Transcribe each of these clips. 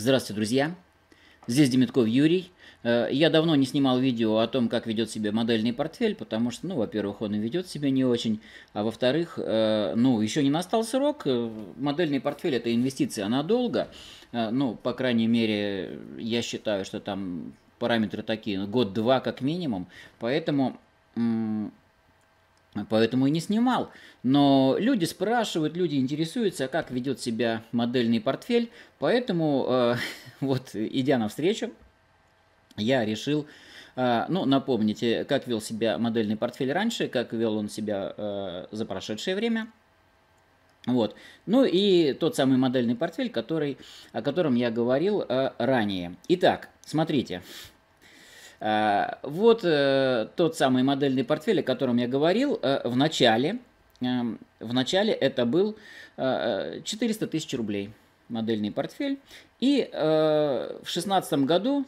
Здравствуйте, друзья! Здесь Демитков Юрий. Э, я давно не снимал видео о том, как ведет себя модельный портфель, потому что, ну, во-первых, он и ведет себя не очень, а во-вторых, э, ну, еще не настал срок. Э, модельный портфель – это инвестиция надолго. Ну, по крайней мере, я считаю, что там параметры такие, ну, год-два как минимум. Поэтому Поэтому и не снимал. Но люди спрашивают, люди интересуются, как ведет себя модельный портфель. Поэтому э, вот идя навстречу, я решил, э, ну, напомните, э, как вел себя модельный портфель раньше, как вел он себя э, за прошедшее время. Вот. Ну и тот самый модельный портфель, который, о котором я говорил э, ранее. Итак, смотрите, а, вот э, тот самый модельный портфель, о котором я говорил э, в начале. Эм, в начале это был 400 э, тысяч рублей модельный портфель. И в 2016 году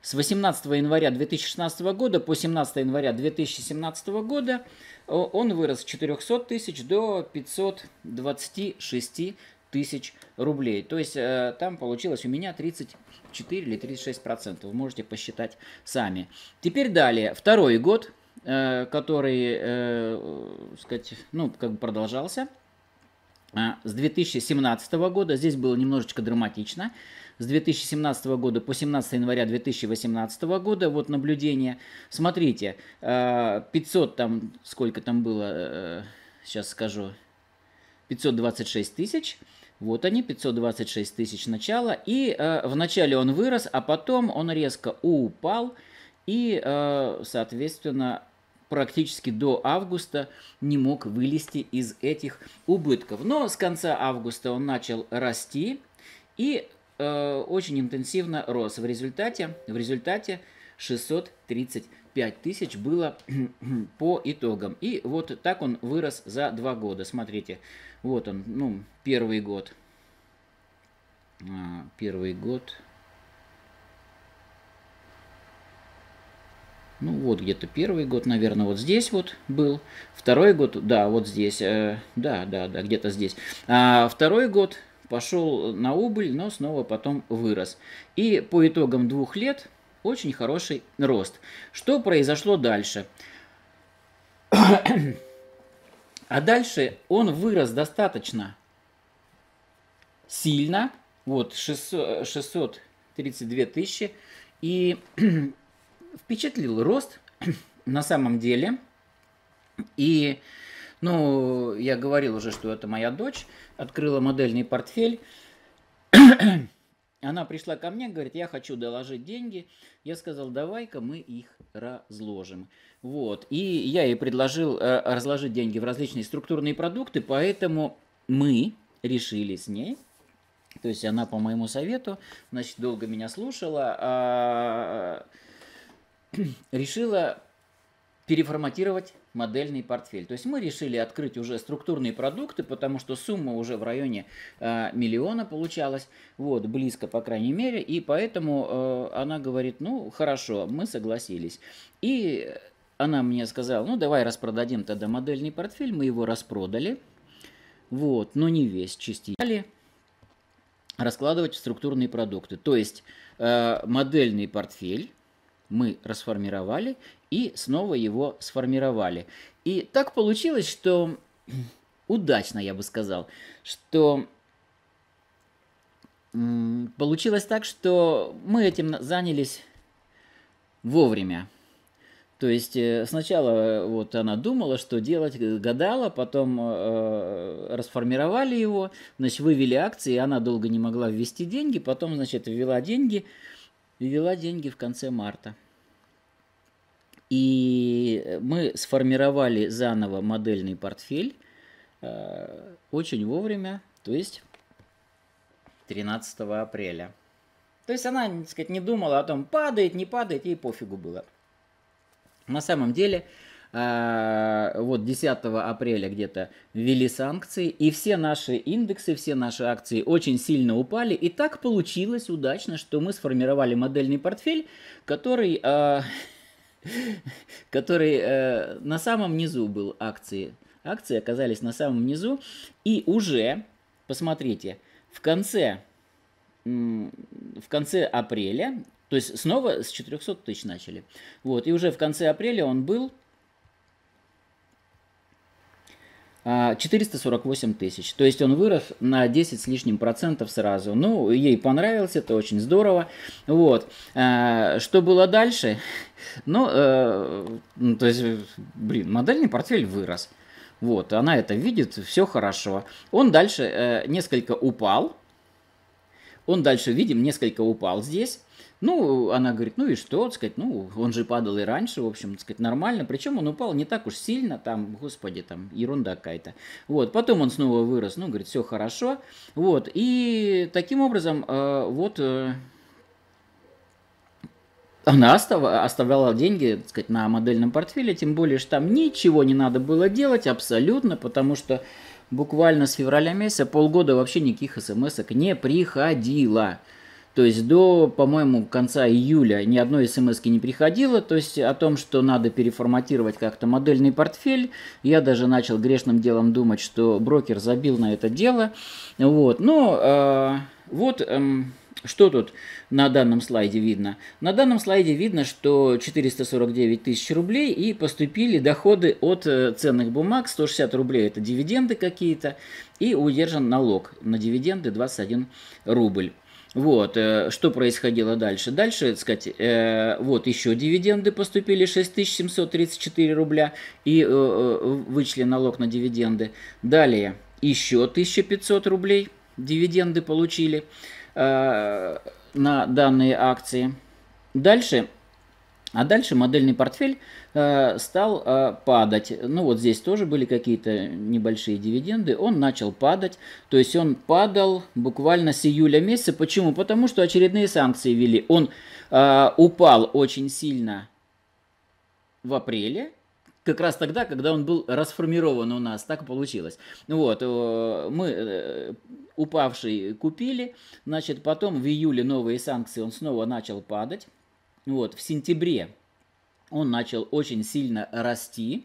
с 18 января 2016 года по 17 января 2017 года он вырос с 400 тысяч до 526 тысяч рублей. То есть э, там получилось у меня 34 или 36 процентов. Вы можете посчитать сами. Теперь далее. Второй год, э, который, э, э, сказать, ну, как бы продолжался. А, с 2017 года, здесь было немножечко драматично, с 2017 года по 17 января 2018 года, вот наблюдение, смотрите, 500 там, сколько там было, сейчас скажу, 526 тысяч, вот они, 526 тысяч начала. И э, вначале он вырос, а потом он резко упал. И, э, соответственно, практически до августа не мог вылезти из этих убытков. Но с конца августа он начал расти и э, очень интенсивно рос. В результате, в результате 635 тысяч было по итогам. И вот так он вырос за два года. Смотрите, вот он, ну, первый год а, первый год. Ну, вот где-то первый год, наверное, вот здесь вот был. Второй год, да, вот здесь, э, да, да, да, где-то здесь. А второй год пошел на убыль, но снова потом вырос. И по итогам двух лет очень хороший рост. Что произошло дальше? А дальше он вырос достаточно сильно – вот, 632 э, тысячи. И впечатлил рост на самом деле. И, ну, я говорил уже, что это моя дочь. Открыла модельный портфель. Она пришла ко мне, говорит, я хочу доложить деньги. Я сказал, давай-ка мы их разложим. Вот. И я ей предложил э, разложить деньги в различные структурные продукты, поэтому мы решили с ней то есть она по моему совету, значит, долго меня слушала, а, а, решила переформатировать модельный портфель. То есть мы решили открыть уже структурные продукты, потому что сумма уже в районе э, миллиона получалась, вот, близко, по крайней мере, и поэтому э, она говорит, ну, хорошо, мы согласились. И она мне сказала, ну, давай распродадим тогда модельный портфель, мы его распродали, вот, но не весь, частично раскладывать в структурные продукты. То есть э, модельный портфель мы расформировали и снова его сформировали. И так получилось, что удачно, я бы сказал, что получилось так, что мы этим занялись вовремя. То есть э, сначала э, вот она думала, что делать, гадала, потом э, э, расформировали его, значит, вывели акции, она долго не могла ввести деньги, потом, значит, ввела деньги, ввела деньги в конце марта. И мы сформировали заново модельный портфель э, очень вовремя, то есть 13 апреля. То есть она, так сказать, не думала о том, падает, не падает, ей пофигу было. На самом деле, э, вот 10 апреля где-то ввели санкции, и все наши индексы, все наши акции очень сильно упали. И так получилось удачно, что мы сформировали модельный портфель, который, э, который э, на самом низу был акции. Акции оказались на самом низу, и уже, посмотрите, в конце в конце апреля то есть снова с 400 тысяч начали. Вот, и уже в конце апреля он был 448 а, тысяч. То есть он вырос на 10 с лишним процентов сразу. Ну, ей понравилось, это очень здорово. Вот. А, что было дальше? Ну, э, ну, то есть, блин, модельный портфель вырос. Вот, она это видит, все хорошо. Он дальше э, несколько упал, он дальше, видим, несколько упал здесь. Ну, она говорит, ну и что, так сказать, ну, он же падал и раньше, в общем, так сказать, нормально. Причем он упал не так уж сильно, там, господи, там, ерунда какая-то. Вот, потом он снова вырос, ну, говорит, все хорошо. Вот, и таким образом, э, вот... Э, она оставляла деньги, так сказать, на модельном портфеле, тем более, что там ничего не надо было делать абсолютно, потому что буквально с февраля месяца, полгода вообще никаких смс не приходило. То есть до, по-моему, конца июля ни одной смс не приходило. То есть о том, что надо переформатировать как-то модельный портфель. Я даже начал грешным делом думать, что брокер забил на это дело. Вот. Но э, вот... Э, что тут на данном слайде видно? На данном слайде видно, что 449 тысяч рублей и поступили доходы от э, ценных бумаг. 160 рублей это дивиденды какие-то. И удержан налог на дивиденды 21 рубль. Вот, э, что происходило дальше? Дальше, так сказать, э, вот еще дивиденды поступили 6734 рубля и э, э, вычли налог на дивиденды. Далее еще 1500 рублей дивиденды получили э, на данные акции. Дальше, а дальше модельный портфель э, стал э, падать. Ну вот здесь тоже были какие-то небольшие дивиденды. Он начал падать. То есть он падал буквально с июля месяца. Почему? Потому что очередные санкции ввели. Он э, упал очень сильно в апреле как раз тогда, когда он был расформирован у нас, так получилось. Вот, э, мы э, упавший купили, значит, потом в июле новые санкции, он снова начал падать. Вот, в сентябре он начал очень сильно расти,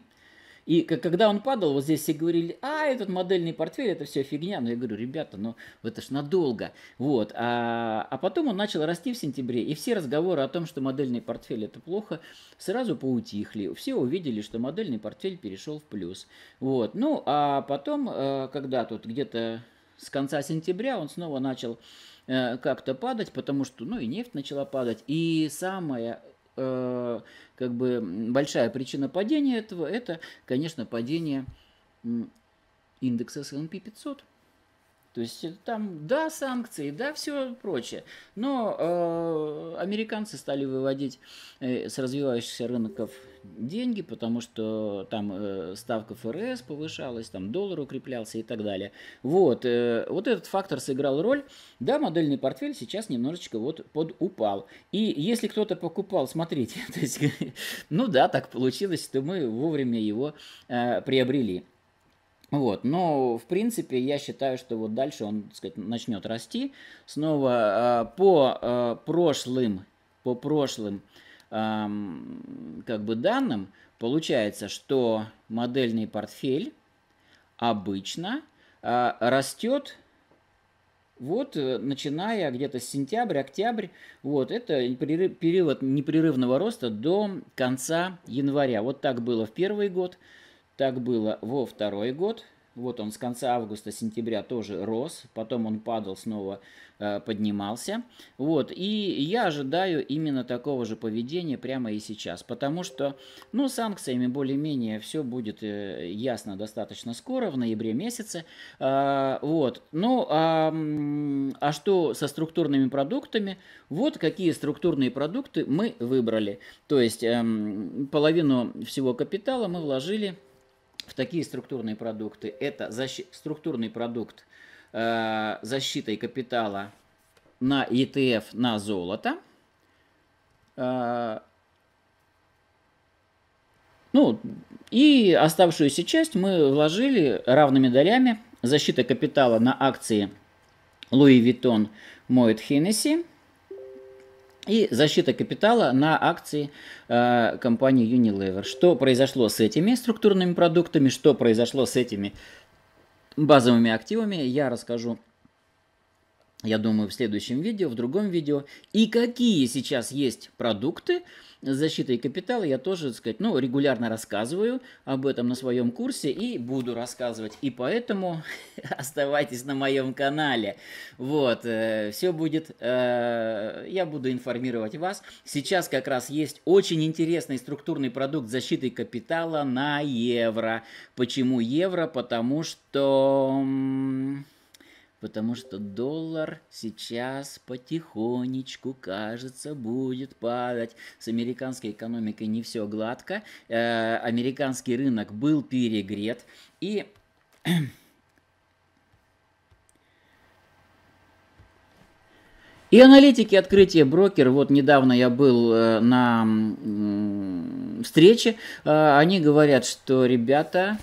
и когда он падал, вот здесь все говорили, а, этот модельный портфель, это все фигня. Но я говорю, ребята, ну это ж надолго. Вот. А, а потом он начал расти в сентябре, и все разговоры о том, что модельный портфель это плохо, сразу поутихли. Все увидели, что модельный портфель перешел в плюс. Вот. Ну, а потом, э, когда тут где-то с конца сентября он снова начал э, как-то падать, потому что, ну, и нефть начала падать. И самое Э, как бы большая причина падения этого, это, конечно, падение индекса S&P 500. То есть э, там, да, санкции, да, все прочее. Но э, американцы стали выводить э, с развивающихся рынков деньги, потому что там э, ставка ФРС повышалась, там доллар укреплялся и так далее. Вот, э, вот этот фактор сыграл роль. Да, модельный портфель сейчас немножечко вот подупал. И если кто-то покупал, смотрите, то есть, ну да, так получилось, что мы вовремя его э, приобрели. Вот, но в принципе я считаю, что вот дальше он, так сказать, начнет расти. Снова э, по э, прошлым, по прошлым, эм, как бы данным получается, что модельный портфель обычно э, растет вот, начиная где-то с сентября, октябрь, вот, это перерыв, период непрерывного роста до конца января. Вот так было в первый год, так было во второй год. Вот он с конца августа-сентября тоже рос, потом он падал, снова э, поднимался. Вот, и я ожидаю именно такого же поведения прямо и сейчас, потому что, ну, санкциями более-менее все будет э, ясно достаточно скоро, в ноябре месяце. Э, вот, ну, а, а что со структурными продуктами? Вот какие структурные продукты мы выбрали. То есть э, половину всего капитала мы вложили в такие структурные продукты. Это защи- структурный продукт э, защитой капитала на ETF на золото. Э, ну, и оставшуюся часть мы вложили равными долями. Защита капитала на акции Louis Vuitton Moet Hennessy и защита капитала на акции э, компании Unilever. Что произошло с этими структурными продуктами, что произошло с этими базовыми активами, я расскажу я думаю, в следующем видео, в другом видео. И какие сейчас есть продукты защиты капитала, я тоже, так сказать, ну, регулярно рассказываю об этом на своем курсе и буду рассказывать. И поэтому оставайтесь на моем канале. Вот, э, все будет, э, я буду информировать вас. Сейчас как раз есть очень интересный структурный продукт защиты капитала на евро. Почему евро? Потому что потому что доллар сейчас потихонечку, кажется, будет падать. С американской экономикой не все гладко, э, американский рынок был перегрет, и... И аналитики открытия брокер, вот недавно я был э, на встрече, э, они говорят, что ребята,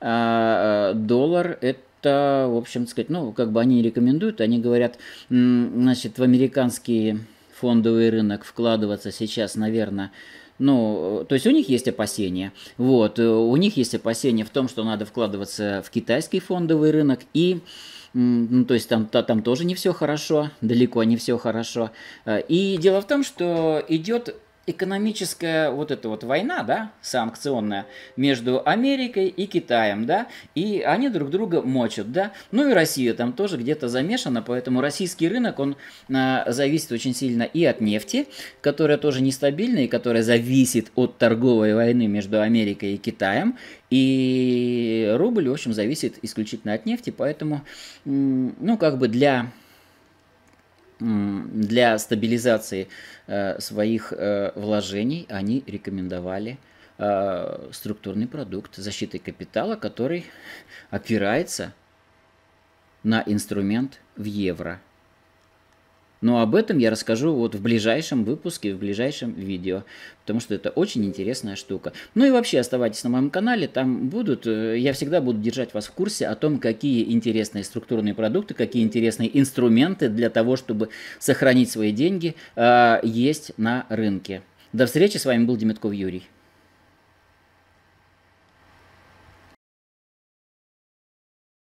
э, доллар это в общем, сказать, ну, как бы они рекомендуют, они говорят, значит, в американский фондовый рынок вкладываться сейчас, наверное, ну, то есть у них есть опасения. Вот, у них есть опасения в том, что надо вкладываться в китайский фондовый рынок и ну, то есть там, та, там тоже не все хорошо, далеко не все хорошо. Э, и дело в том, что идет экономическая вот эта вот война, да, санкционная, между Америкой и Китаем, да, и они друг друга мочат, да, ну и Россия там тоже где-то замешана, поэтому российский рынок, он а, зависит очень сильно и от нефти, которая тоже нестабильная и которая зависит от торговой войны между Америкой и Китаем, и рубль, в общем, зависит исключительно от нефти, поэтому, ну, как бы для для стабилизации э, своих э, вложений они рекомендовали э, структурный продукт защиты капитала, который опирается на инструмент в евро – но об этом я расскажу вот в ближайшем выпуске, в ближайшем видео, потому что это очень интересная штука. Ну и вообще оставайтесь на моем канале, там будут, э, я всегда буду держать вас в курсе о том, какие интересные структурные продукты, какие интересные инструменты для того, чтобы сохранить свои деньги, э, есть на рынке. До встречи, с вами был Демятков Юрий.